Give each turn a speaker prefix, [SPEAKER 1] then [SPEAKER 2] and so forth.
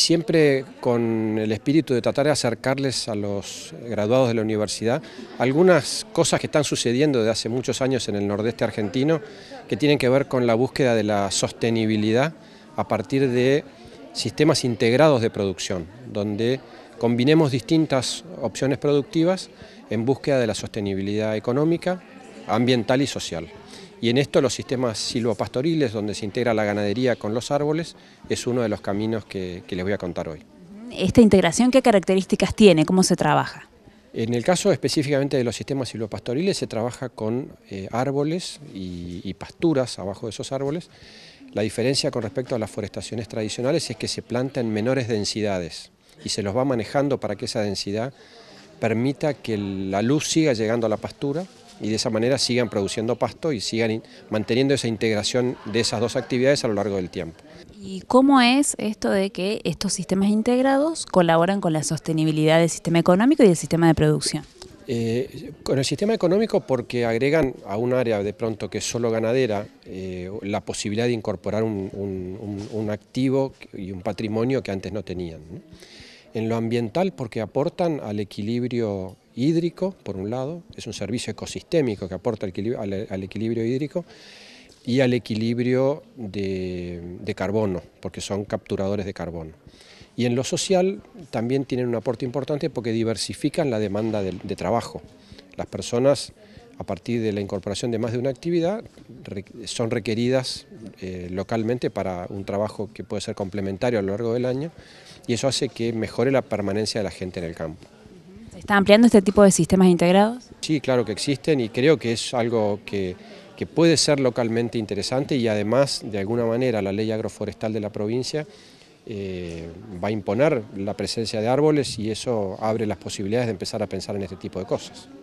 [SPEAKER 1] Siempre con el espíritu de tratar de acercarles a los graduados de la universidad algunas cosas que están sucediendo desde hace muchos años en el nordeste argentino que tienen que ver con la búsqueda de la sostenibilidad a partir de sistemas integrados de producción, donde combinemos distintas opciones productivas en búsqueda de la sostenibilidad económica, ambiental y social. Y en esto los sistemas silvopastoriles, donde se integra la ganadería con los árboles, es uno de los caminos que, les voy a contar hoy.
[SPEAKER 2] ¿Esta integración qué características tiene? ¿Cómo se trabaja?
[SPEAKER 1] En el caso específicamente de los sistemas silvopastoriles se trabaja con eh, árboles y, y, pasturas abajo de esos árboles. La diferencia con respecto a las forestaciones tradicionales es que se plantan menores densidades y se los va manejando para que esa densidad permita que la luz siga llegando a la pastura y de esa manera sigan produciendo pasto y sigan manteniendo esa integración de esas dos actividades a lo largo del tiempo.
[SPEAKER 2] ¿Y cómo es esto de que estos sistemas integrados colaboran con la sostenibilidad del sistema económico y del sistema de producción?
[SPEAKER 1] Eh, con el sistema económico porque agregan a un área de pronto que es solo ganadera eh, la posibilidad de incorporar un, activo y un patrimonio que antes no tenían. En lo ambiental porque aportan al equilibrio hídrico, por un lado, es un servicio ecosistémico que aporta al, equilibrio hídrico y al equilibrio de, carbono, porque son capturadores de carbono. Y en lo social también tienen un aporte importante porque diversifican la demanda de, trabajo. Las personas, a partir de la incorporación de más de una actividad, son requeridas eh, localmente para un trabajo que puede ser complementario a lo largo del año y eso hace que mejore la permanencia de la gente en el campo
[SPEAKER 2] está ampliando este tipo de sistemas integrados?
[SPEAKER 1] Sí, claro que existen y creo que es algo que, puede ser localmente interesante y además, de alguna manera, la ley agroforestal de la provincia eh, va a imponer la presencia de árboles y eso abre las posibilidades de empezar a pensar en este tipo de cosas.